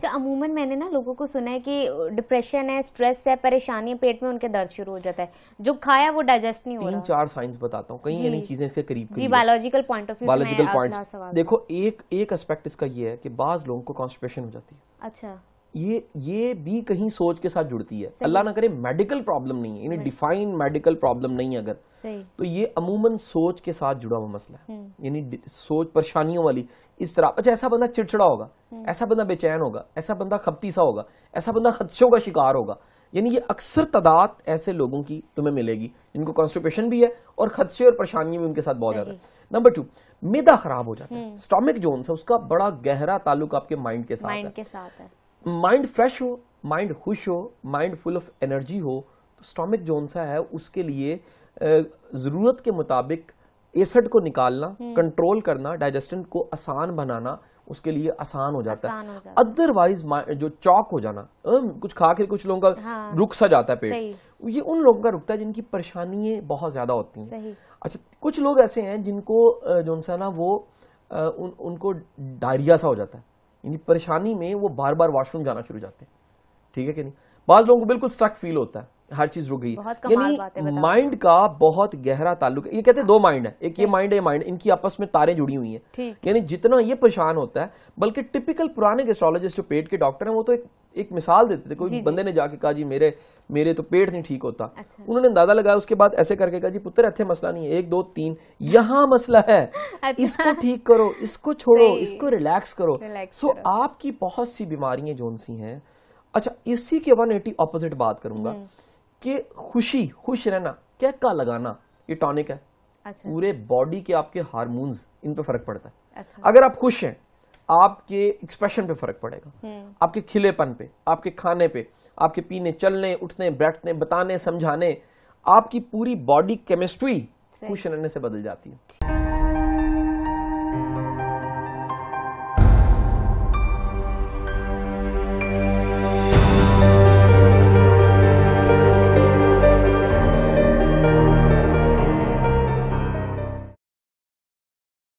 अच्छा अमूमन मैंने ना लोगों को सुना है कि डिप्रेशन है स्ट्रेस है परेशानी है पेट में उनके दर्द शुरू हो जाता है जो खाया वो डाइजेस्ट नहीं हो तीन चार साइंस बताता हूँ कहीं यानी चीजें इसके करीब जी biological point of view biological point देखो एक एक एस्पेक्ट इसका ये है कि बाज लोगों को कॉन्स्टिपेशन हो जाती है अच्छा ये ये भी कहीं सोच के साथ जुड़ती है अल्लाह ना करे मेडिकल प्रॉब्लम नहीं है यानी डिफाइन मेडिकल प्रॉब्लम नहीं अगर तो ये अमूमन सोच के साथ जुड़ा हुआ मसला है हम्म। यानी सोच परेशानियों वाली इस तरह अच्छा ऐसा बंदा चिड़चिड़ा होगा हम्म। ऐसा बंदा बेचैन होगा ऐसा बंदा खपती सा होगा ऐसा बंदा खदशों का शिकार होगा यानी ये अक्सर तादाद ऐसे लोगों की तुम्हें मिलेगी जिनको कॉन्स्टिपेशन भी है और खदशे और परेशानियां भी उनके साथ बहुत ज्यादा नंबर टू मेदा खराब हो जाता है स्टोमिक जोन है उसका बड़ा गहरा ताल्लुक आपके माइंड के साथ माइंड फ्रेश हो माइंड खुश हो माइंड फुल ऑफ एनर्जी हो तो स्टोमिक जोन सा है उसके लिए ज़रूरत के मुताबिक एसड को निकालना हम्म। कंट्रोल करना डाइजेस्टन को आसान बनाना उसके लिए आसान हो जाता है अदरवाइज जो चौक हो जाना कुछ खा के कुछ लोगों का हाँ, रुक सा जाता है पेट ये उन लोगों का रुकता है जिनकी परेशानियां बहुत ज्यादा होती हैं अच्छा कुछ लोग ऐसे हैं जिनको जो सा ना वो उन, उनको डायरिया सा हो जाता है यानी परेशानी में वो बार बार वॉशरूम जाना शुरू जाते हैं ठीक है कि नहीं बाज़ लोगों को बिल्कुल स्ट्रक फील होता है हर चीज रुक गई यानी माइंड का बहुत गहरा ताल्लुक ये कहते हैं दो माइंड है एक ये माइंड है माइंड इनकी आपस में तारें जुड़ी हुई हैं यानी जितना ये परेशान होता है बल्कि टिपिकल पुराने गेस्ट्रोलॉजिस्ट जो पेट के डॉक्टर हैं वो तो एक एक मिसाल देते थे कोई बंदे ने जाके कहा जी मेरे मेरे तो पेट नहीं ठीक होता अच्छा। उन्होंने अंदाजा लगाया उसके बाद ऐसे करके कहा जी पुत्र ऐसे मसला नहीं है एक दो तीन यहाँ मसला है अच्छा। इसको ठीक करो इसको छोड़ो इसको रिलैक्स करो सो आपकी बहुत सी बीमारियां जोन सी हैं अच्छा इसी के वन एटी ऑपोजिट बात करूंगा हम्म। कि खुशी खुश रहना कहका लगाना ये टॉनिक है अच्छा। पूरे बॉडी के आपके हारमोन्स इन पे फर्क पड़ता है अच्छा। अगर आप खुश हैं आपके एक्सप्रेशन पे फर्क पड़ेगा हम्म। आपके खिलेपन पे आपके खाने पे आपके पीने चलने उठने बैठने बताने समझाने आपकी पूरी बॉडी केमिस्ट्री खुश रहने से बदल जाती है